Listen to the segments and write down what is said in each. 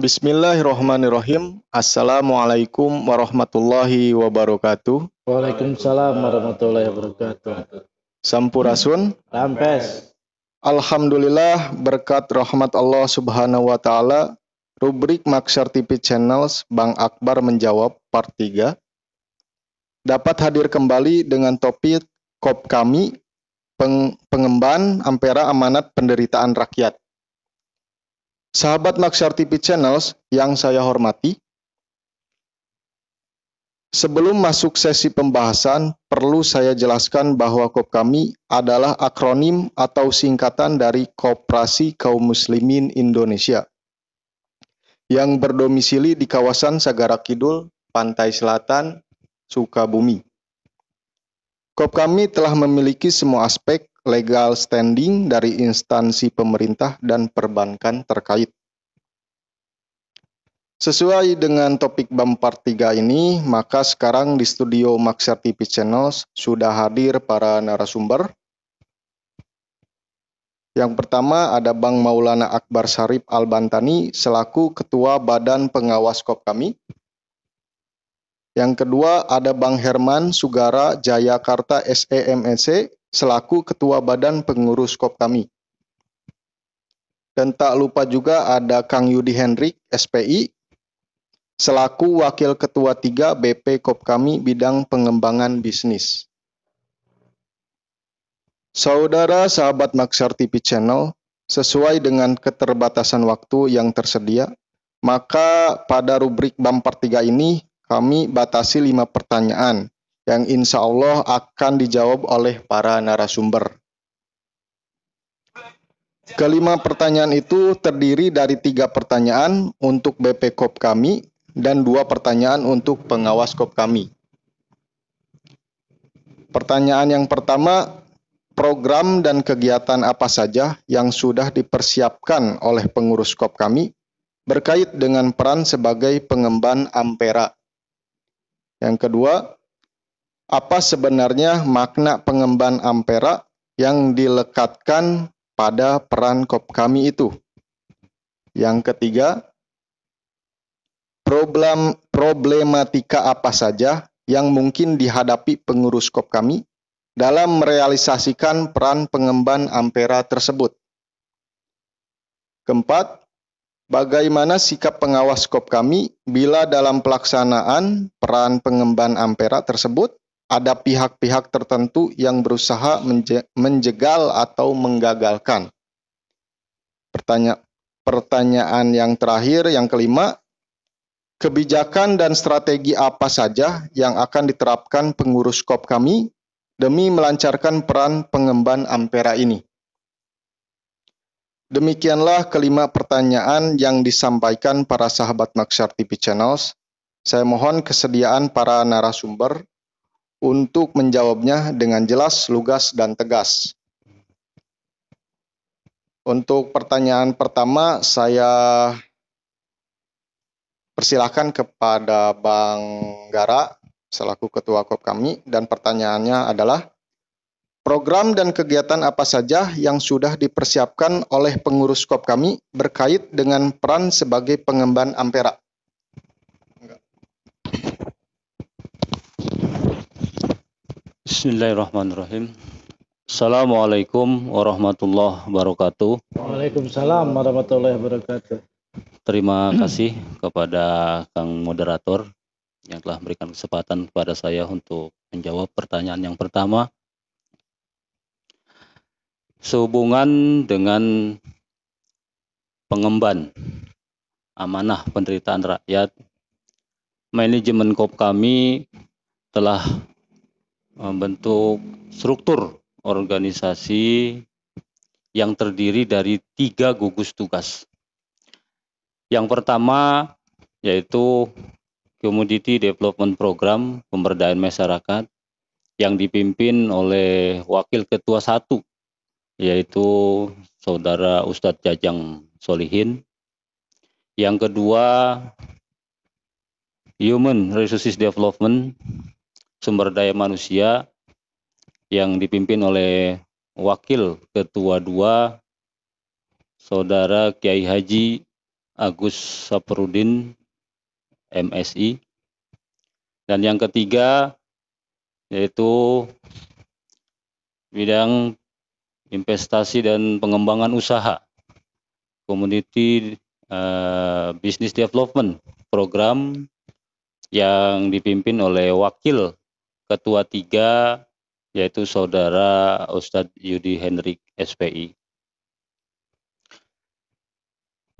Bismillahirrahmanirrahim. Assalamualaikum warahmatullahi wabarakatuh. Waalaikumsalam warahmatullahi wabarakatuh. Sampurasun. Rampes. Alhamdulillah berkat rahmat Allah Subhanahu wa taala, rubrik Maksar TV Channels Bang Akbar menjawab part 3 dapat hadir kembali dengan topik kop kami peng, pengemban ampera amanat penderitaan rakyat. Sahabat Laksar TV Channels yang saya hormati, sebelum masuk sesi pembahasan, perlu saya jelaskan bahwa KOP kami adalah akronim atau singkatan dari Koperasi Kaum Muslimin Indonesia yang berdomisili di kawasan Sagara Kidul, Pantai Selatan, Sukabumi. KOP kami telah memiliki semua aspek legal standing dari instansi pemerintah dan perbankan terkait. Sesuai dengan topik Bampar 3 ini, maka sekarang di studio Maxer TV Channel sudah hadir para narasumber. Yang pertama ada Bang Maulana Akbar Sarip Albantani selaku Ketua Badan Pengawas KOP kami. Yang kedua ada Bang Herman Sugara Jayakarta SEMNC e selaku Ketua Badan Pengurus Kop kami. Dan tak lupa juga ada Kang Yudi Hendrik, SPI, selaku Wakil Ketua 3 BP Kop kami bidang pengembangan bisnis. Saudara sahabat Maxar TV Channel, sesuai dengan keterbatasan waktu yang tersedia, maka pada rubrik BAM 3 ini kami batasi lima pertanyaan yang insya Allah akan dijawab oleh para narasumber. Kelima pertanyaan itu terdiri dari tiga pertanyaan untuk BP kami dan dua pertanyaan untuk pengawas Kop kami. Pertanyaan yang pertama, program dan kegiatan apa saja yang sudah dipersiapkan oleh pengurus Kop kami berkait dengan peran sebagai pengemban Ampera. Yang kedua, apa sebenarnya makna pengemban ampera yang dilekatkan pada peran kop kami itu. Yang ketiga, problem problematika apa saja yang mungkin dihadapi pengurus kop kami dalam merealisasikan peran pengemban ampera tersebut. Keempat, bagaimana sikap pengawas kop kami bila dalam pelaksanaan peran pengemban ampera tersebut ada pihak-pihak tertentu yang berusaha menjegal atau menggagalkan. Pertanya pertanyaan yang terakhir, yang kelima, kebijakan dan strategi apa saja yang akan diterapkan pengurus KOP kami demi melancarkan peran pengemban Ampera ini? Demikianlah kelima pertanyaan yang disampaikan para sahabat Maksar TV Channels. Saya mohon kesediaan para narasumber untuk menjawabnya dengan jelas, lugas, dan tegas. Untuk pertanyaan pertama, saya persilahkan kepada Bang Gara selaku Ketua KOP kami dan pertanyaannya adalah program dan kegiatan apa saja yang sudah dipersiapkan oleh pengurus KOP kami berkait dengan peran sebagai pengemban Ampera? Bismillahirrahmanirrahim. Assalamualaikum warahmatullahi wabarakatuh. Waalaikumsalam warahmatullahi wabarakatuh. Terima kasih kepada Kang Moderator yang telah memberikan kesempatan kepada saya untuk menjawab pertanyaan yang pertama. Sehubungan dengan pengemban amanah penderitaan rakyat, manajemen KOP kami telah membentuk struktur organisasi yang terdiri dari tiga gugus tugas. Yang pertama yaitu Community Development Program Pemberdayaan Masyarakat yang dipimpin oleh Wakil Ketua Satu yaitu Saudara Ustadz Jajang Solihin. Yang kedua Human Resources Development sumber daya manusia yang dipimpin oleh Wakil Ketua dua Saudara Kiai Haji Agus Saprudin MSI dan yang ketiga yaitu bidang investasi dan pengembangan usaha community uh, business development program yang dipimpin oleh wakil ketua tiga yaitu saudara Ustadz Yudi Hendrik SPI.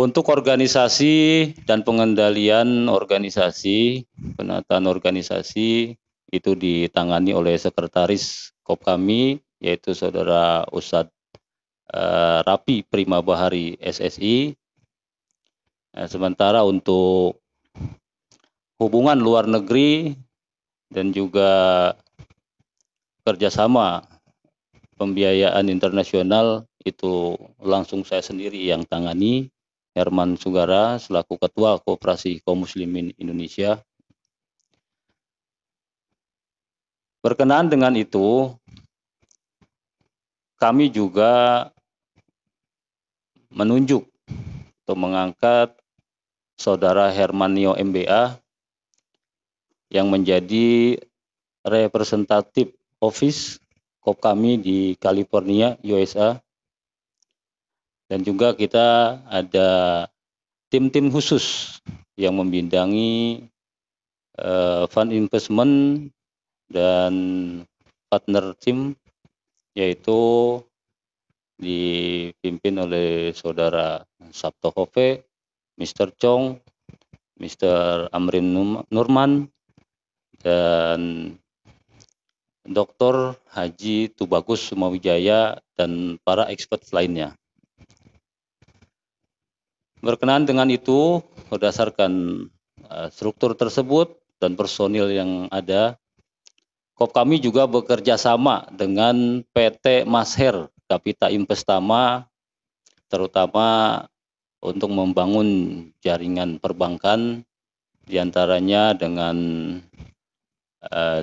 Untuk organisasi dan pengendalian organisasi, penataan organisasi itu ditangani oleh sekretaris KOP kami yaitu saudara Ustadz eh, Rapi Prima Bahari SSI. Nah, sementara untuk hubungan luar negeri dan juga kerjasama pembiayaan internasional itu langsung saya sendiri yang tangani Herman Sugara selaku Ketua Kooperasi Kaum Muslimin Indonesia. Berkenaan dengan itu, kami juga menunjuk atau mengangkat saudara Hermanio MBA yang menjadi representatif office kop kami di California, USA. Dan juga kita ada tim-tim khusus yang membidangi uh, eh, fund investment dan partner tim yaitu dipimpin oleh saudara Sabto Hove, Mr. Chong, Mr. Amrin Nurman, dan Dr. Haji Tubagus Sumawijaya dan para expert lainnya. Berkenaan dengan itu, berdasarkan eh, struktur tersebut dan personil yang ada, KOP kami juga bekerja sama dengan PT Masher Kapita Investama, terutama untuk membangun jaringan perbankan, diantaranya dengan uh,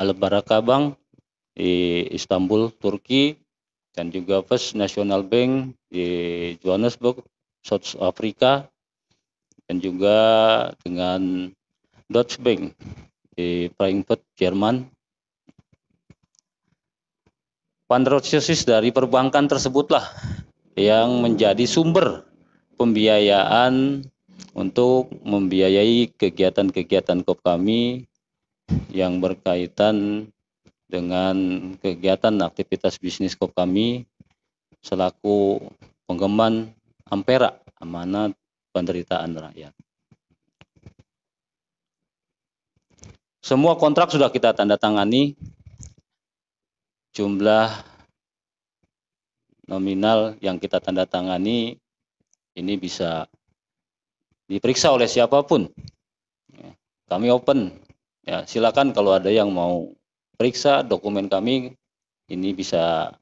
Al Bank di Istanbul, Turki, dan juga First National Bank di Johannesburg, South Africa, dan juga dengan Deutsche Bank di Frankfurt, Jerman. Patrosis dari perbankan tersebutlah yang menjadi sumber pembiayaan untuk membiayai kegiatan-kegiatan kop kami yang berkaitan dengan kegiatan aktivitas bisnis kop kami selaku penggeman Ampera amanat penderitaan rakyat. Semua kontrak sudah kita tanda tangani. Jumlah nominal yang kita tanda tangani ini bisa diperiksa oleh siapapun. Kami open Ya, silakan kalau ada yang mau periksa dokumen kami ini bisa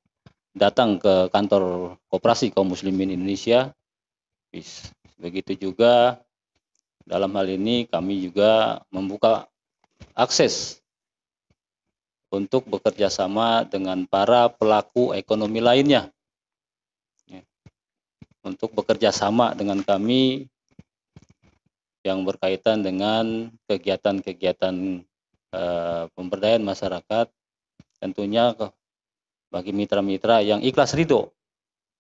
datang ke kantor Koperasi Kaum Muslimin Indonesia. Begitu juga dalam hal ini kami juga membuka akses untuk bekerja sama dengan para pelaku ekonomi lainnya. Ya, untuk bekerja sama dengan kami yang berkaitan dengan kegiatan-kegiatan eh, pemberdayaan masyarakat tentunya bagi mitra-mitra yang ikhlas ridho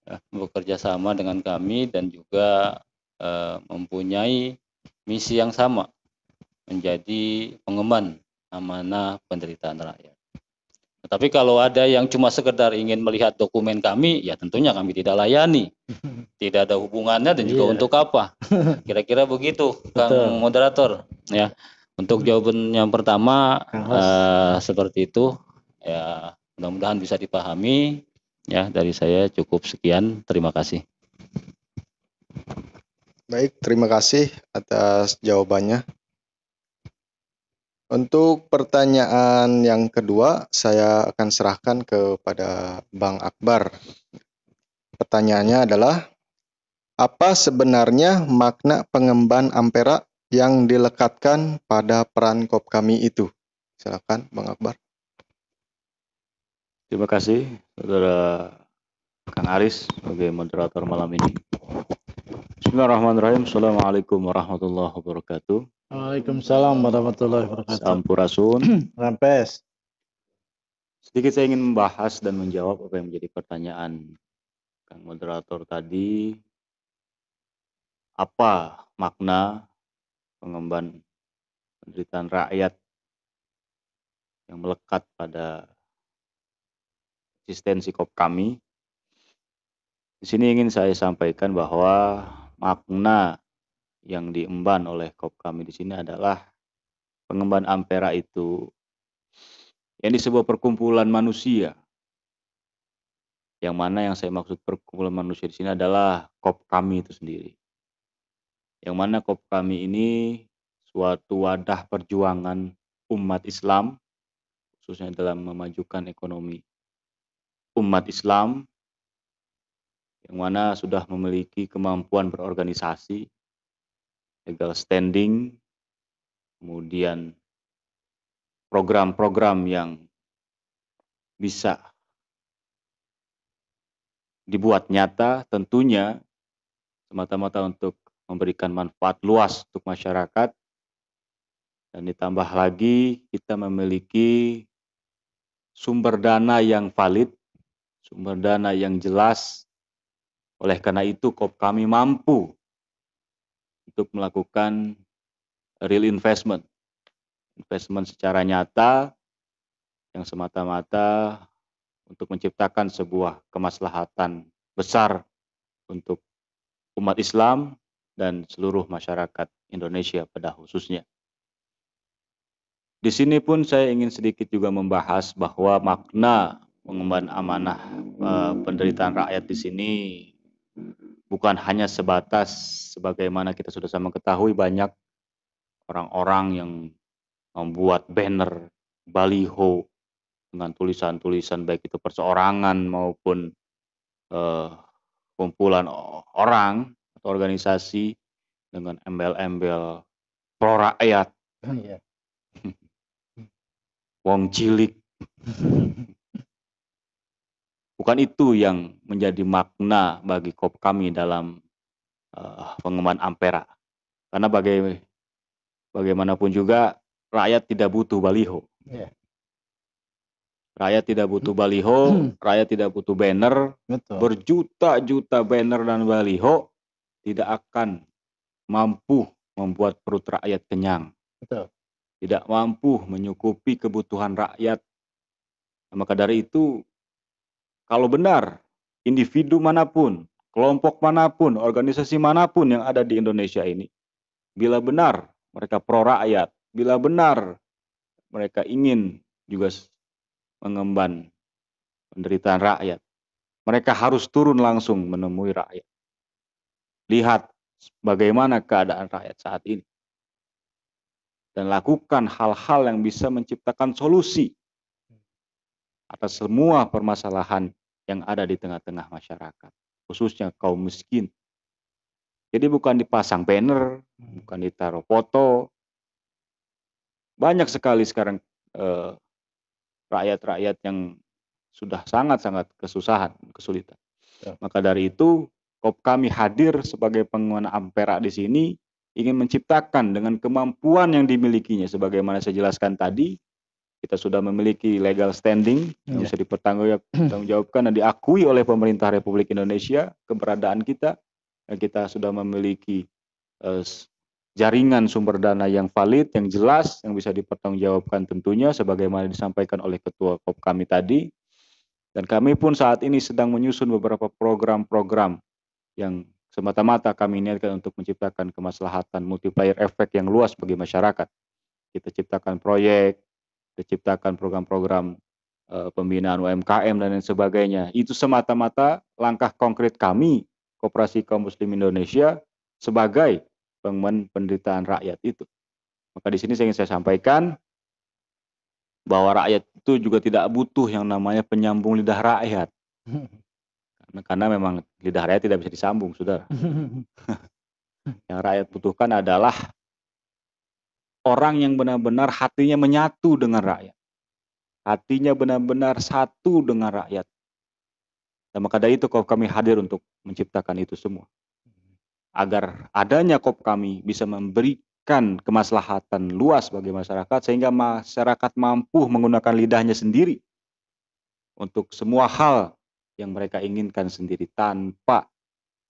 ya, bekerja sama dengan kami dan juga eh, mempunyai misi yang sama menjadi pengemban amanah penderitaan rakyat. Tapi kalau ada yang cuma sekedar ingin melihat dokumen kami, ya tentunya kami tidak layani. Tidak ada hubungannya dan juga yeah. untuk apa. Kira-kira begitu, Kang moderator. Ya, untuk jawaban yang pertama uh, seperti itu. Ya, mudah-mudahan bisa dipahami. Ya, dari saya cukup sekian. Terima kasih. Baik, terima kasih atas jawabannya. Untuk pertanyaan yang kedua, saya akan serahkan kepada Bang Akbar. Pertanyaannya adalah, apa sebenarnya makna pengemban ampera yang dilekatkan pada peran kop kami itu? Silakan, Bang Akbar. Terima kasih, Saudara Kang Aris sebagai moderator malam ini. Bismillahirrahmanirrahim. Assalamualaikum warahmatullahi wabarakatuh. Waalaikumsalam warahmatullahi wabarakatuh. Sampurasun. Rampes. Sedikit saya ingin membahas dan menjawab apa yang menjadi pertanyaan Kang Moderator tadi. Apa makna pengemban penderitaan rakyat yang melekat pada eksistensi kop kami? Di sini ingin saya sampaikan bahwa makna yang diemban oleh kop kami di sini adalah pengemban ampera itu yang di sebuah perkumpulan manusia. Yang mana yang saya maksud perkumpulan manusia di sini adalah kop kami itu sendiri. Yang mana kop kami ini suatu wadah perjuangan umat Islam khususnya dalam memajukan ekonomi umat Islam yang mana sudah memiliki kemampuan berorganisasi, legal standing, kemudian program-program yang bisa dibuat nyata tentunya semata-mata untuk memberikan manfaat luas untuk masyarakat dan ditambah lagi kita memiliki sumber dana yang valid, sumber dana yang jelas oleh karena itu kami mampu untuk melakukan real investment. Investment secara nyata yang semata-mata untuk menciptakan sebuah kemaslahatan besar untuk umat Islam dan seluruh masyarakat Indonesia pada khususnya. Di sini pun saya ingin sedikit juga membahas bahwa makna mengemban amanah eh, penderitaan rakyat di sini bukan hanya sebatas sebagaimana kita sudah sama ketahui banyak orang-orang yang membuat banner, baliho dengan tulisan-tulisan baik itu perseorangan maupun eh, kumpulan orang atau organisasi dengan embel-embel pro rakyat. Oh, iya. Wong cilik. Bukan itu yang menjadi makna bagi Kop kami dalam uh, Ampera. Karena bagai, bagaimanapun juga rakyat tidak butuh baliho. Yeah. Rakyat tidak butuh baliho, rakyat tidak butuh banner. Berjuta-juta banner dan baliho tidak akan mampu membuat perut rakyat kenyang. Betul. Tidak mampu menyukupi kebutuhan rakyat. Maka dari itu kalau benar, individu manapun, kelompok manapun, organisasi manapun yang ada di Indonesia ini, bila benar mereka pro rakyat, bila benar mereka ingin juga mengemban penderitaan rakyat, mereka harus turun langsung menemui rakyat. Lihat bagaimana keadaan rakyat saat ini dan lakukan hal-hal yang bisa menciptakan solusi atas semua permasalahan yang ada di tengah-tengah masyarakat, khususnya kaum miskin. Jadi bukan dipasang banner, bukan ditaruh foto. Banyak sekali sekarang eh, rakyat-rakyat eh, yang sudah sangat-sangat kesusahan, kesulitan. Ya. Maka dari itu, kop kami hadir sebagai pengguna ampera di sini ingin menciptakan dengan kemampuan yang dimilikinya sebagaimana saya jelaskan tadi kita sudah memiliki legal standing yang ya. bisa dipertanggungjawabkan dan diakui oleh pemerintah Republik Indonesia keberadaan kita kita sudah memiliki eh, jaringan sumber dana yang valid, yang jelas, yang bisa dipertanggungjawabkan tentunya sebagaimana disampaikan oleh ketua KOP kami tadi. Dan kami pun saat ini sedang menyusun beberapa program-program yang semata-mata kami niatkan untuk menciptakan kemaslahatan multiplier efek yang luas bagi masyarakat. Kita ciptakan proyek, diciptakan program-program eh, pembinaan UMKM dan lain sebagainya. Itu semata-mata langkah konkret kami Koperasi Kaum Muslim Indonesia sebagai pengemban penderitaan rakyat itu. Maka di sini saya ingin saya sampaikan bahwa rakyat itu juga tidak butuh yang namanya penyambung lidah rakyat. Karena, memang lidah rakyat tidak bisa disambung, sudah yang rakyat butuhkan adalah orang yang benar-benar hatinya menyatu dengan rakyat. Hatinya benar-benar satu dengan rakyat. Dan maka dari itu kami hadir untuk menciptakan itu semua. Agar adanya kop kami bisa memberikan kemaslahatan luas bagi masyarakat sehingga masyarakat mampu menggunakan lidahnya sendiri untuk semua hal yang mereka inginkan sendiri tanpa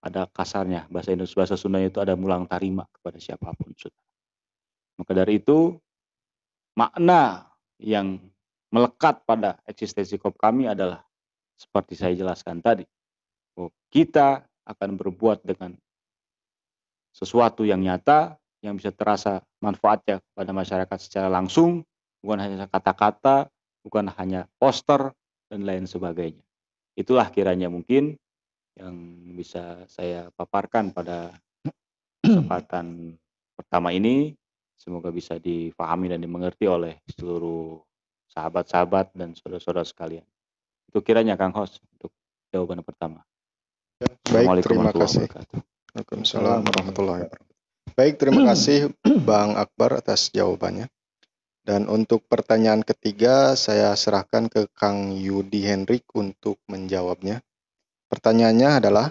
ada kasarnya bahasa Indonesia bahasa Sunda itu ada mulang tarima kepada siapapun. sudah. Maka dari itu, makna yang melekat pada eksistensi kop kami adalah seperti saya jelaskan tadi. Oh, kita akan berbuat dengan sesuatu yang nyata, yang bisa terasa manfaatnya kepada masyarakat secara langsung, bukan hanya kata-kata, bukan hanya poster, dan lain sebagainya. Itulah kiranya mungkin yang bisa saya paparkan pada kesempatan pertama ini. Semoga bisa difahami dan dimengerti oleh seluruh sahabat-sahabat dan saudara-saudara sekalian. Itu kiranya Kang Hos untuk jawaban pertama. Ya, baik, terima kasih. Waalaikumsalam warahmatullahi wabarakatuh. Baik, terima kasih Bang Akbar atas jawabannya. Dan untuk pertanyaan ketiga, saya serahkan ke Kang Yudi Hendrik untuk menjawabnya. Pertanyaannya adalah,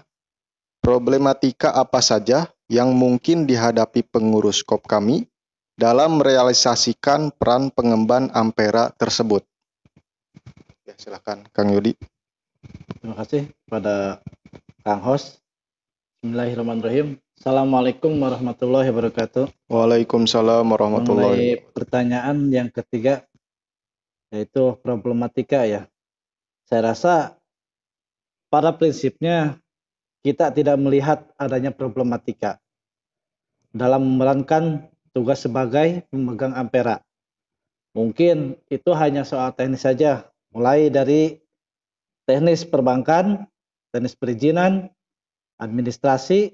problematika apa saja yang mungkin dihadapi pengurus KOP kami dalam merealisasikan peran pengemban ampera tersebut. Ya, silakan, Kang Yudi. Terima kasih pada Kang Hos. Bismillahirrahmanirrahim. Assalamualaikum warahmatullahi wabarakatuh. Waalaikumsalam warahmatullahi wabarakatuh. pertanyaan yang ketiga yaitu problematika ya. Saya rasa pada prinsipnya kita tidak melihat adanya problematika dalam memerankan tugas sebagai pemegang ampera. Mungkin itu hanya soal teknis saja, mulai dari teknis perbankan, teknis perizinan, administrasi,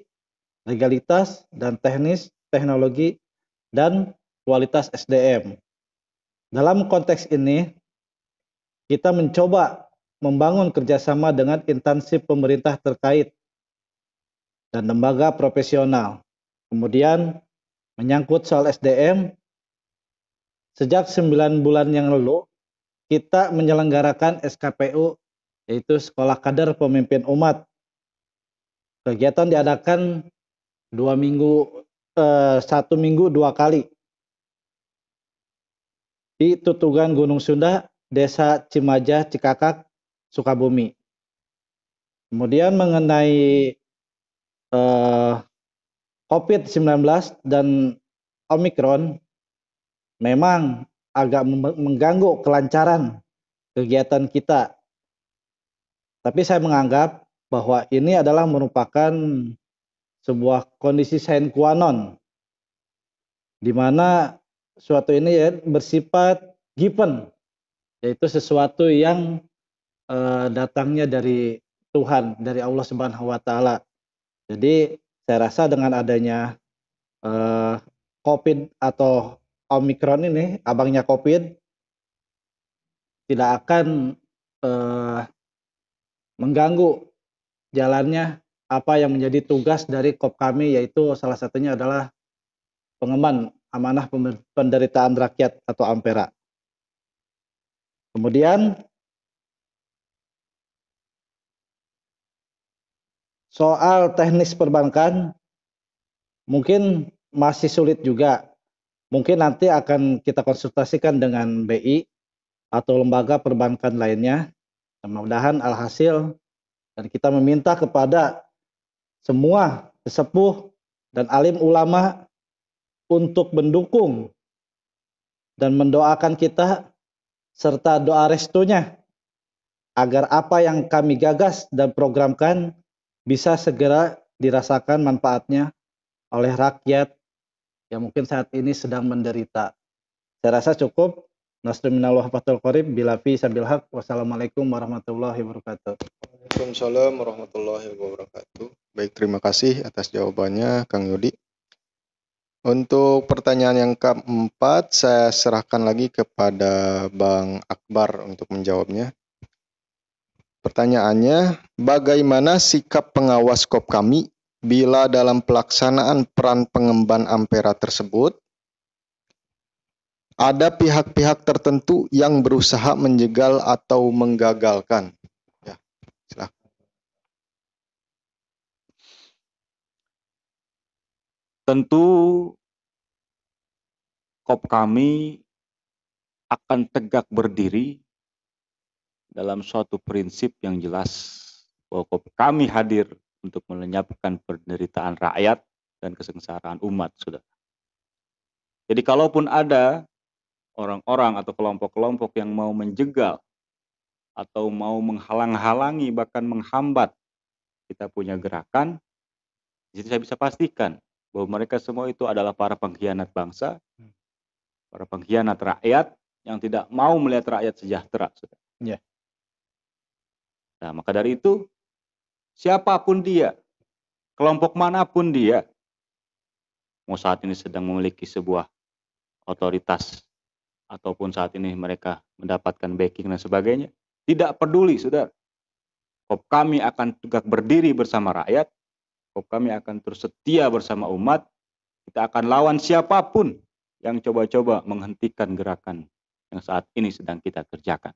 legalitas, dan teknis teknologi dan kualitas SDM. Dalam konteks ini, kita mencoba membangun kerjasama dengan instansi pemerintah terkait dan lembaga profesional. Kemudian menyangkut soal SDM, sejak 9 bulan yang lalu kita menyelenggarakan SKPU yaitu Sekolah Kader Pemimpin Umat. Kegiatan diadakan dua minggu eh, satu minggu dua kali di Tutugan Gunung Sunda, Desa Cimaja, Cikakak, Sukabumi. Kemudian mengenai eh, COVID-19 dan Omikron memang agak mengganggu kelancaran kegiatan kita. Tapi saya menganggap bahwa ini adalah merupakan sebuah kondisi sine qua non di mana suatu ini ya bersifat given yaitu sesuatu yang uh, datangnya dari Tuhan, dari Allah Subhanahu wa taala. Jadi saya rasa dengan adanya uh, COVID atau Omicron ini, abangnya COVID, tidak akan uh, mengganggu jalannya apa yang menjadi tugas dari KOP kami, yaitu salah satunya adalah pengemban amanah penderitaan rakyat atau Ampera. Kemudian soal teknis perbankan mungkin masih sulit juga. Mungkin nanti akan kita konsultasikan dengan BI atau lembaga perbankan lainnya. Mudah-mudahan alhasil dan kita meminta kepada semua sesepuh dan alim ulama untuk mendukung dan mendoakan kita serta doa restunya agar apa yang kami gagas dan programkan bisa segera dirasakan manfaatnya oleh rakyat yang mungkin saat ini sedang menderita. Saya rasa cukup. Nasruminallah fatul qorib bilafi sambil hak. Wassalamualaikum warahmatullahi wabarakatuh. Waalaikumsalam warahmatullahi wabarakatuh. Baik, terima kasih atas jawabannya Kang Yudi. Untuk pertanyaan yang keempat, saya serahkan lagi kepada Bang Akbar untuk menjawabnya. Pertanyaannya, bagaimana sikap pengawas kop kami bila dalam pelaksanaan peran pengemban ampera tersebut ada pihak-pihak tertentu yang berusaha menjegal atau menggagalkan? Ya, Tentu kop kami akan tegak berdiri dalam suatu prinsip yang jelas bahwa kami hadir untuk melenyapkan penderitaan rakyat dan kesengsaraan umat, sudah Jadi kalaupun ada orang-orang atau kelompok-kelompok yang mau menjegal atau mau menghalang-halangi bahkan menghambat kita punya gerakan, jadi saya bisa pastikan bahwa mereka semua itu adalah para pengkhianat bangsa, hmm. para pengkhianat rakyat yang tidak mau melihat rakyat sejahtera. sudah Yeah. Nah, maka dari itu, siapapun dia, kelompok manapun dia, mau saat ini sedang memiliki sebuah otoritas, ataupun saat ini mereka mendapatkan backing dan sebagainya, tidak peduli, saudara. Kop kami akan tegak berdiri bersama rakyat, kop kami akan terus setia bersama umat, kita akan lawan siapapun yang coba-coba menghentikan gerakan yang saat ini sedang kita kerjakan.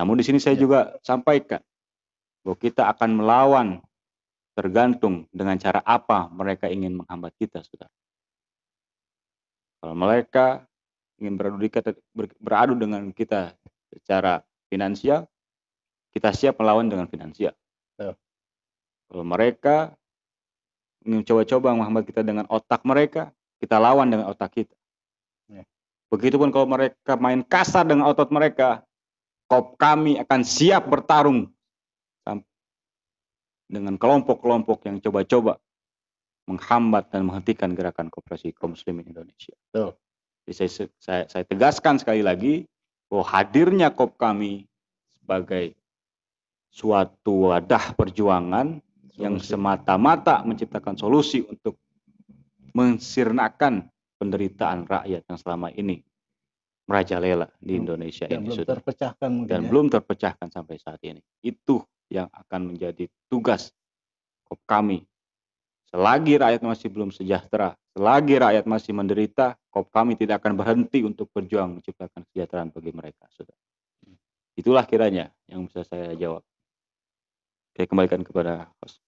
Namun di sini saya ya. juga sampaikan bahwa kita akan melawan tergantung dengan cara apa mereka ingin menghambat kita, saudara. Kalau mereka ingin beradu, beradu dengan kita secara finansial, kita siap melawan dengan finansial. Ya. Kalau mereka ingin coba-coba menghambat kita dengan otak mereka, kita lawan dengan otak kita. Ya. Begitupun kalau mereka main kasar dengan otot mereka, Kop kami akan siap bertarung dengan kelompok-kelompok yang coba-coba menghambat dan menghentikan gerakan kooperasi kaum muslimin Indonesia. Jadi saya, saya, saya tegaskan sekali lagi bahwa hadirnya kop kami sebagai suatu wadah perjuangan solusi. yang semata-mata menciptakan solusi untuk mensirnakan penderitaan rakyat yang selama ini merajalela di belum, Indonesia yang ini belum sudah. terpecahkan mungkin dan ya. belum terpecahkan sampai saat ini. Itu yang akan menjadi tugas kami. Selagi rakyat masih belum sejahtera, selagi rakyat masih menderita, kop kami tidak akan berhenti untuk berjuang menciptakan kesejahteraan bagi mereka. Sudah. Itulah kiranya yang bisa saya jawab. Saya kembalikan kepada host.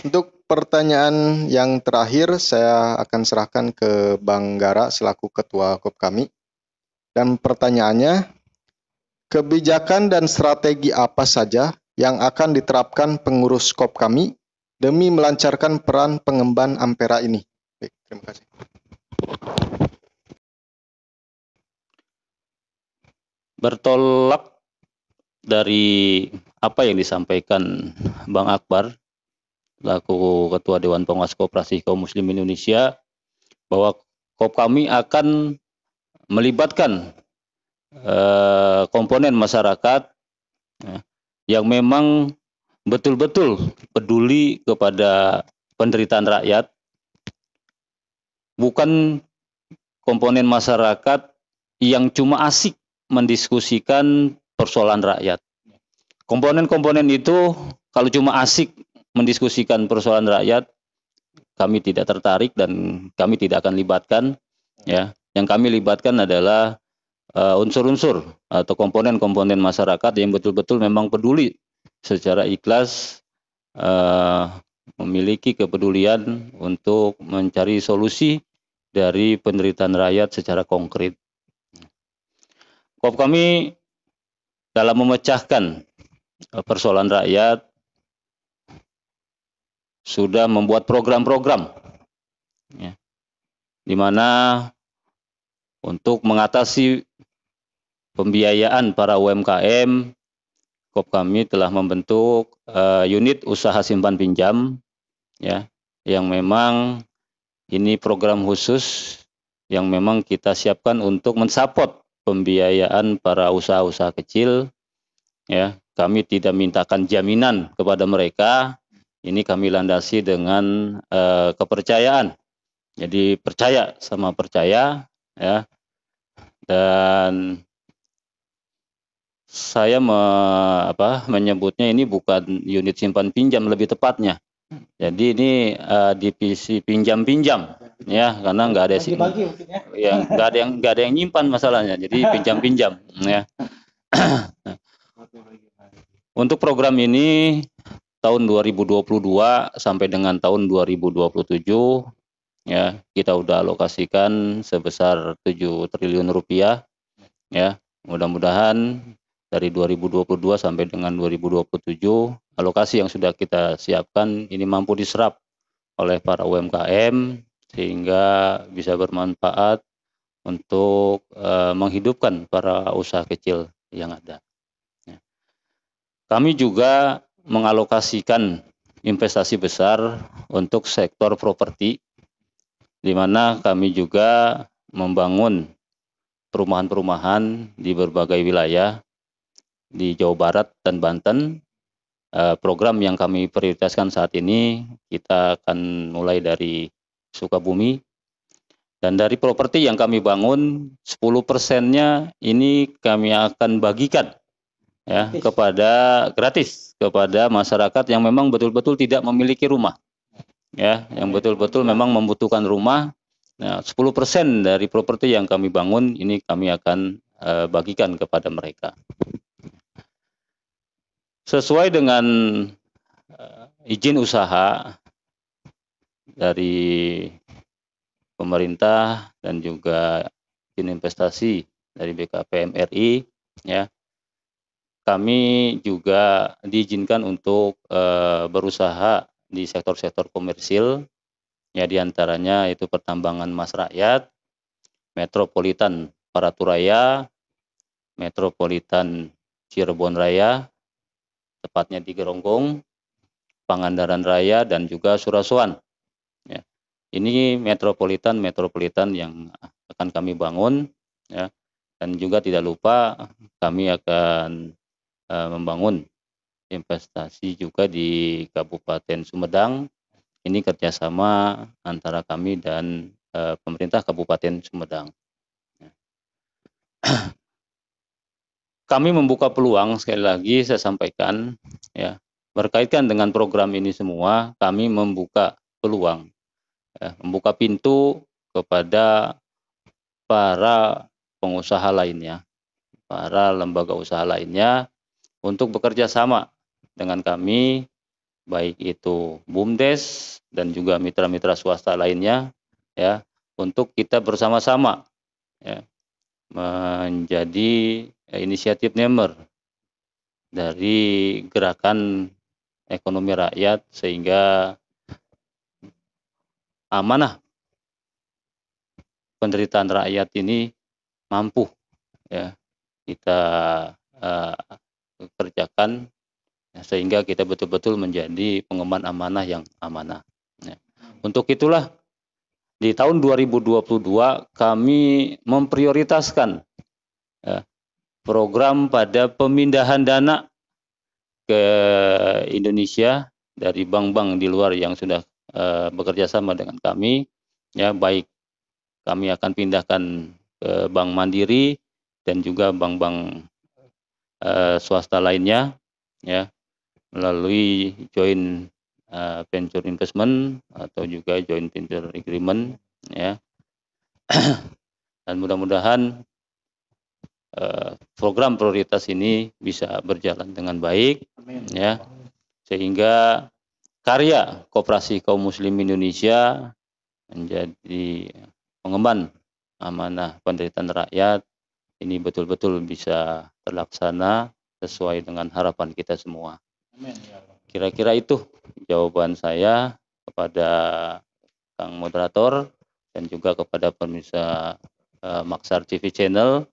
Untuk pertanyaan yang terakhir, saya akan serahkan ke Bang Gara selaku Ketua KOP kami. Dan pertanyaannya, kebijakan dan strategi apa saja yang akan diterapkan pengurus KOP kami demi melancarkan peran pengemban Ampera ini? Baik, terima kasih. Bertolak dari apa yang disampaikan Bang Akbar laku Ketua Dewan Pengawas Koperasi Kaum Muslim Indonesia bahwa kop kami akan melibatkan eh, komponen masyarakat eh, yang memang betul-betul peduli kepada penderitaan rakyat bukan komponen masyarakat yang cuma asik mendiskusikan persoalan rakyat. Komponen-komponen itu kalau cuma asik mendiskusikan persoalan rakyat kami tidak tertarik dan kami tidak akan libatkan ya yang kami libatkan adalah eh, unsur-unsur uh, atau komponen-komponen masyarakat yang betul-betul memang peduli secara ikhlas uh, memiliki kepedulian untuk mencari solusi dari penderitaan rakyat secara konkret. Kop kami dalam memecahkan eh, persoalan rakyat sudah membuat program-program ya, di mana untuk mengatasi pembiayaan para UMKM, KOP kami telah membentuk uh, unit usaha simpan pinjam ya yang memang ini program khusus yang memang kita siapkan untuk mensupport pembiayaan para usaha-usaha kecil ya kami tidak mintakan jaminan kepada mereka ini kami landasi dengan uh, kepercayaan. Jadi percaya sama percaya ya. Dan saya me, apa, menyebutnya ini bukan unit simpan pinjam lebih tepatnya. Jadi ini uh, divisi pinjam-pinjam ya karena nggak ada sih ya iya, nggak ada yang nggak ada yang nyimpan masalahnya jadi pinjam-pinjam ya. Untuk program ini tahun 2022 sampai dengan tahun 2027 ya kita udah alokasikan sebesar 7 triliun rupiah ya mudah-mudahan dari 2022 sampai dengan 2027 alokasi yang sudah kita siapkan ini mampu diserap oleh para UMKM sehingga bisa bermanfaat untuk e, menghidupkan para usaha kecil yang ada. Ya. Kami juga mengalokasikan investasi besar untuk sektor properti, di mana kami juga membangun perumahan-perumahan di berbagai wilayah di Jawa Barat dan Banten. Eh, program yang kami prioritaskan saat ini kita akan mulai dari Sukabumi dan dari properti yang kami bangun 10 persennya ini kami akan bagikan ya gratis. kepada gratis kepada masyarakat yang memang betul-betul tidak memiliki rumah ya yang betul-betul memang membutuhkan rumah nah 10% dari properti yang kami bangun ini kami akan uh, bagikan kepada mereka sesuai dengan uh, izin usaha dari pemerintah dan juga izin investasi dari BKPM RI ya kami juga diizinkan untuk eh, berusaha di sektor-sektor komersil, ya diantaranya itu pertambangan mas rakyat, metropolitan Paraturaya, metropolitan Cirebon Raya, tepatnya di Gerongkong, Pangandaran Raya, dan juga Surasuan. Ya. Ini metropolitan-metropolitan yang akan kami bangun, ya. dan juga tidak lupa kami akan Eh, membangun investasi juga di Kabupaten Sumedang. Ini kerjasama antara kami dan uh, pemerintah Kabupaten Sumedang. Kami membuka peluang sekali lagi saya sampaikan ya berkaitan dengan program ini semua kami membuka peluang ya, membuka pintu kepada para pengusaha lainnya, para lembaga usaha lainnya untuk bekerja sama dengan kami, baik itu BUMDes dan juga mitra-mitra swasta lainnya, ya, untuk kita bersama-sama ya, menjadi inisiatif member dari gerakan ekonomi rakyat sehingga amanah penderitaan rakyat ini mampu ya kita uh, kerjakan ya, sehingga kita betul-betul menjadi pengemban amanah yang amanah. Ya. Untuk itulah di tahun 2022 kami memprioritaskan ya, program pada pemindahan dana ke Indonesia dari bank-bank di luar yang sudah eh, bekerja sama dengan kami ya baik kami akan pindahkan ke Bank Mandiri dan juga bank-bank uh, swasta lainnya ya melalui joint uh, venture investment atau juga joint venture agreement ya dan mudah-mudahan uh, program prioritas ini bisa berjalan dengan baik Amin. ya sehingga karya kooperasi Kaum Muslim Indonesia menjadi pengemban amanah penderitaan rakyat ini betul-betul bisa terlaksana sesuai dengan harapan kita semua. Ya Kira-kira itu jawaban saya kepada Kang Moderator dan juga kepada pemirsa uh, Maksar TV Channel.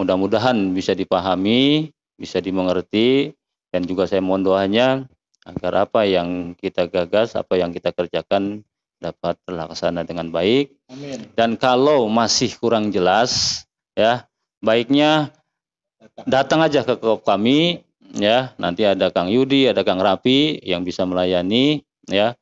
Mudah-mudahan bisa dipahami, bisa dimengerti, dan juga saya mohon doanya agar apa yang kita gagas, apa yang kita kerjakan dapat terlaksana dengan baik. Amin. Dan kalau masih kurang jelas, ya baiknya datang aja ke kop kami ya nanti ada Kang Yudi ada Kang Rapi yang bisa melayani ya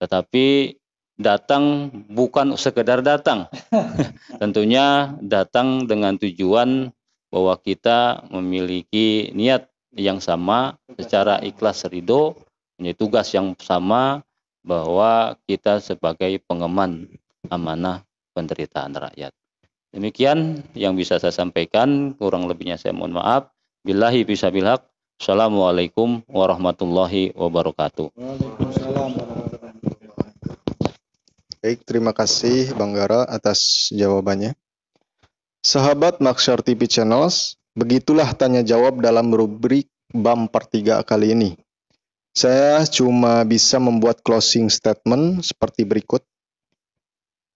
tetapi datang bukan sekedar datang tentunya datang dengan tujuan bahwa kita memiliki niat yang sama secara ikhlas ridho punya tugas yang sama bahwa kita sebagai pengeman amanah penderitaan rakyat Demikian yang bisa saya sampaikan, kurang lebihnya saya mohon maaf. bilahi bisa bilhak. Assalamualaikum warahmatullahi wabarakatuh. Baik, terima kasih Bang Gara atas jawabannya. Sahabat Maksyar TV Channels, begitulah tanya jawab dalam rubrik bumper 3 kali ini. Saya cuma bisa membuat closing statement seperti berikut.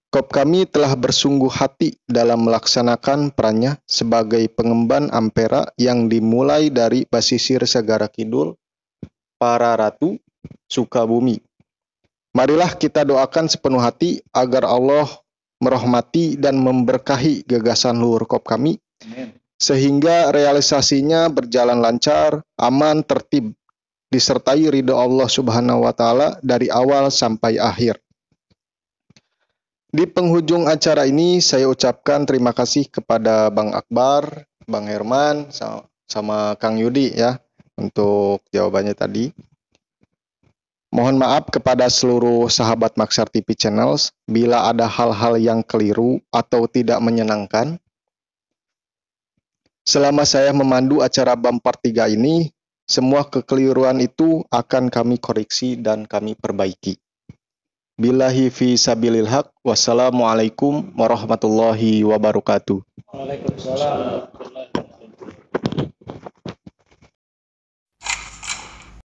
Kop kami telah bersungguh hati dalam melaksanakan perannya sebagai pengemban ampera yang dimulai dari Basisir Segara Kidul, para ratu, Sukabumi. Marilah kita doakan sepenuh hati agar Allah merahmati dan memberkahi gagasan luhur kop kami, sehingga realisasinya berjalan lancar, aman, tertib, disertai ridho Allah Subhanahu wa Ta'ala dari awal sampai akhir. Di penghujung acara ini saya ucapkan terima kasih kepada Bang Akbar, Bang Herman, sama Kang Yudi ya untuk jawabannya tadi. Mohon maaf kepada seluruh sahabat Maksar TV Channels bila ada hal-hal yang keliru atau tidak menyenangkan. Selama saya memandu acara Bampar 3 ini, semua kekeliruan itu akan kami koreksi dan kami perbaiki. Billahi fi sabilil haq. Wassalamualaikum warahmatullahi wabarakatuh.